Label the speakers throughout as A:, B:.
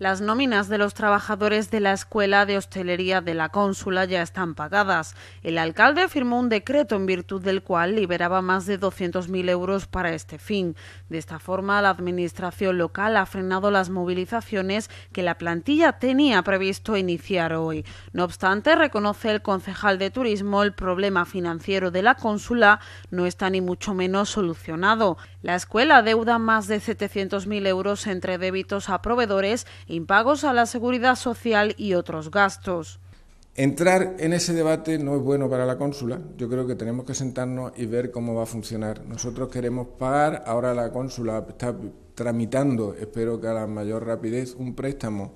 A: Las nóminas de los trabajadores de la Escuela de Hostelería de la Cónsula ya están pagadas. El alcalde firmó un decreto en virtud del cual liberaba más de 200.000 euros para este fin. De esta forma, la administración local ha frenado las movilizaciones que la plantilla tenía previsto iniciar hoy. No obstante, reconoce el concejal de Turismo, el problema financiero de la Cónsula no está ni mucho menos solucionado. La escuela deuda más de 700.000 euros entre débitos a proveedores impagos a la seguridad social y otros gastos.
B: Entrar en ese debate no es bueno para la cónsula. Yo creo que tenemos que sentarnos y ver cómo va a funcionar. Nosotros queremos pagar, ahora la cónsula está tramitando, espero que a la mayor rapidez, un préstamo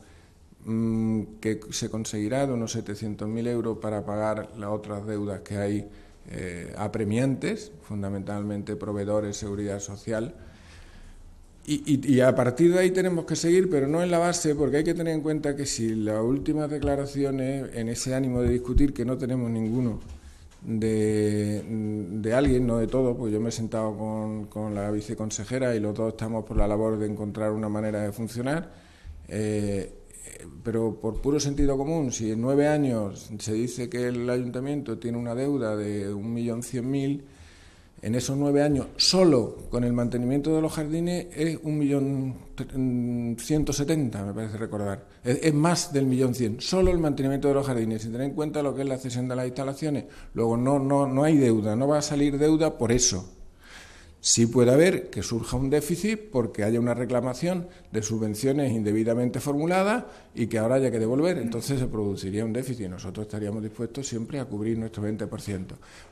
B: mm, que se conseguirá de unos 700.000 euros para pagar las otras deudas que hay eh, apremiantes, fundamentalmente proveedores, de seguridad social y, a partir de ahí tenemos que seguir, pero no en la base, porque hay que tener en cuenta que si las últimas declaraciones, en ese ánimo de discutir, que no tenemos ninguno de, alguien, no de todo, pues yo me he sentado con, la viceconsejera y los dos estamos por la labor de encontrar una manera de funcionar, eh, pero por puro sentido común, si en nueve años se dice que el ayuntamiento tiene una deuda de un millón cien mil, en esos nueve años, solo con el mantenimiento de los jardines, es un millón mm, ciento setenta, me parece recordar. Es, más del millón cien, solo el mantenimiento de los jardines, sin tener en cuenta lo que es la cesión de las instalaciones. Luego no, no, no hay deuda, no va a salir deuda por eso, Sí puede haber que surja un déficit porque haya una reclamación de subvenciones indebidamente formuladas y que ahora haya que devolver. Entonces se produciría un déficit y nosotros estaríamos dispuestos siempre a cubrir nuestro 20%.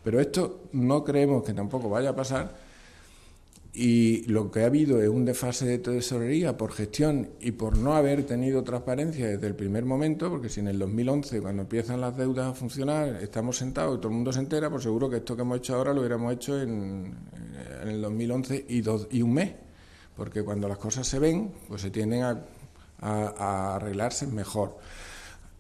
B: Pero esto no creemos que tampoco vaya a pasar y lo que ha habido es un desfase de tesorería por gestión y por no haber tenido transparencia desde el primer momento, porque si en el 2011, cuando empiezan las deudas a funcionar, estamos sentados y todo el mundo se entera, pues seguro que esto que hemos hecho ahora lo hubiéramos hecho en, en el 2011 y, y un mes, porque cuando las cosas se ven, pues se tienden a, arreglarse mejor.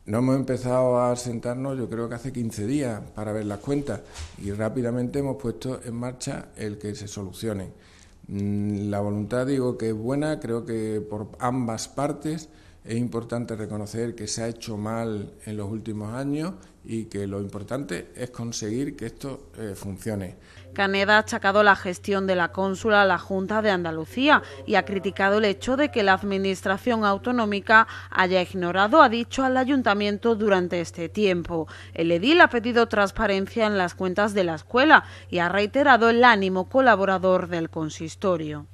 B: No hemos empezado a sentarnos, yo creo que hace 15 días, para ver las cuentas y rápidamente hemos puesto en marcha el que se solucione... Mm, la voluntad digo que es buena, creo que por ambas partes es importante reconocer que se ha hecho mal en los últimos años y que lo importante es conseguir que esto eh, funcione.
A: Caneda ha achacado la gestión de la cónsula a la Junta de Andalucía y ha criticado el hecho de que la Administración autonómica haya ignorado, ha dicho, al ayuntamiento durante este tiempo. El edil ha pedido transparencia en las cuentas de la escuela y ha reiterado el ánimo colaborador del consistorio.